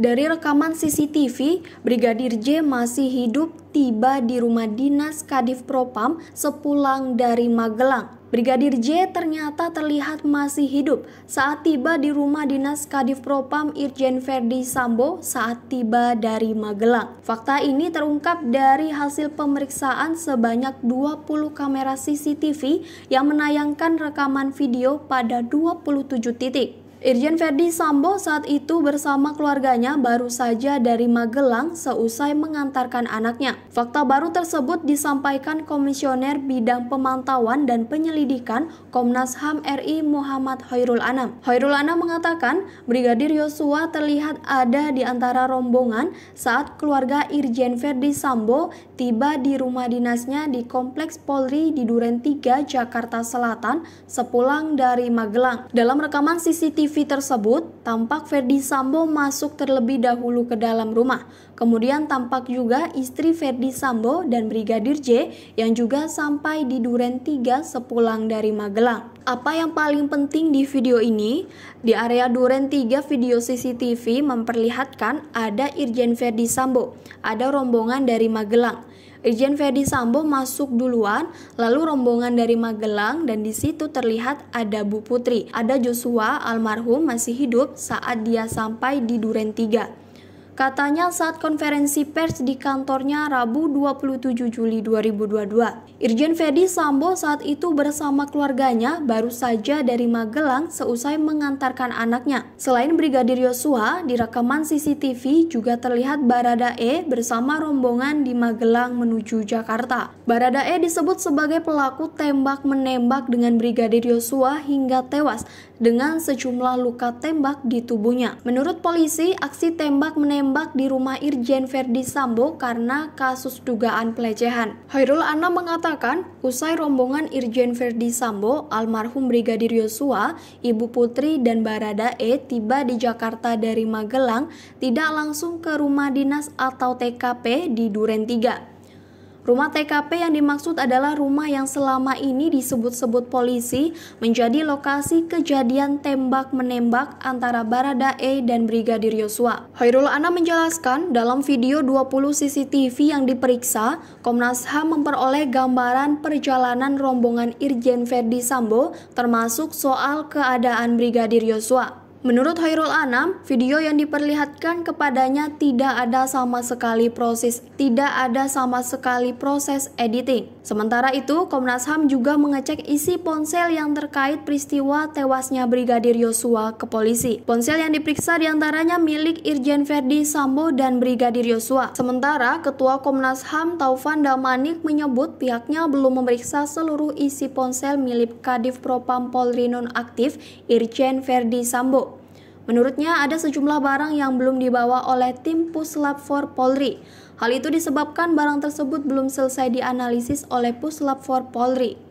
Dari rekaman CCTV, Brigadir J masih hidup tiba di rumah dinas Kadif Propam sepulang dari Magelang. Brigadir J ternyata terlihat masih hidup saat tiba di rumah dinas Kadif Propam Irjen Ferdi Sambo saat tiba dari Magelang. Fakta ini terungkap dari hasil pemeriksaan sebanyak 20 kamera CCTV yang menayangkan rekaman video pada 27 titik. Irjen Ferdi Sambo saat itu bersama keluarganya baru saja dari Magelang seusai mengantarkan anaknya. Fakta baru tersebut disampaikan Komisioner Bidang Pemantauan dan Penyelidikan Komnas HAM RI Muhammad Hoirul Anam. Hoirul Anam mengatakan Brigadir Yosua terlihat ada di antara rombongan saat keluarga Irjen Ferdi Sambo tiba di rumah dinasnya di Kompleks Polri di Duren 3, Jakarta Selatan sepulang dari Magelang. Dalam rekaman CCTV CCTV tersebut, tampak Ferdi Sambo masuk terlebih dahulu ke dalam rumah. Kemudian tampak juga istri Ferdi Sambo dan Brigadir J yang juga sampai di Duren 3 sepulang dari Magelang. Apa yang paling penting di video ini? Di area Duren 3 video CCTV memperlihatkan ada Irjen Ferdi Sambo, ada rombongan dari Magelang. Irjen Ferdi Sambo masuk duluan, lalu rombongan dari Magelang dan di situ terlihat ada Bu Putri. Ada Joshua almarhum masih hidup saat dia sampai di Duren 3. Katanya saat konferensi pers di kantornya Rabu 27 Juli 2022, Irjen Fedi Sambo saat itu bersama keluarganya baru saja dari Magelang seusai mengantarkan anaknya. Selain Brigadir Yosua, di rekaman CCTV juga terlihat Barada E bersama rombongan di Magelang menuju Jakarta. Barada E disebut sebagai pelaku tembak-menembak dengan Brigadir Yosua hingga tewas dengan sejumlah luka tembak di tubuhnya. Menurut polisi, aksi tembak-menembak ditembak di rumah Irjen Verdi Sambo karena kasus dugaan pelecehan. Hairul Anam mengatakan, usai rombongan Irjen Verdi Sambo, almarhum Brigadir Yosua, Ibu Putri dan Baradae tiba di Jakarta dari Magelang, tidak langsung ke rumah dinas atau TKP di Duren 3. Rumah TKP yang dimaksud adalah rumah yang selama ini disebut-sebut polisi menjadi lokasi kejadian tembak-menembak antara Baradae dan Brigadir Yosua. Hairul Ana menjelaskan, dalam video 20 CCTV yang diperiksa, Komnas HAM memperoleh gambaran perjalanan rombongan Irjen Ferdi Sambo termasuk soal keadaan Brigadir Yosua. Menurut Hairul Anam, video yang diperlihatkan kepadanya tidak ada sama sekali proses tidak ada sama sekali proses editing. Sementara itu, Komnas HAM juga mengecek isi ponsel yang terkait peristiwa tewasnya Brigadir Yosua ke polisi. Ponsel yang diperiksa diantaranya milik Irjen Ferdi Sambo dan Brigadir Yosua. Sementara, Ketua Komnas HAM Taufan Damanik menyebut pihaknya belum memeriksa seluruh isi ponsel milik Kadif Propam Polri nonaktif Irjen Ferdi Sambo. Menurutnya, ada sejumlah barang yang belum dibawa oleh tim Puslap 4 Polri. Hal itu disebabkan barang tersebut belum selesai dianalisis oleh Puslap 4 Polri.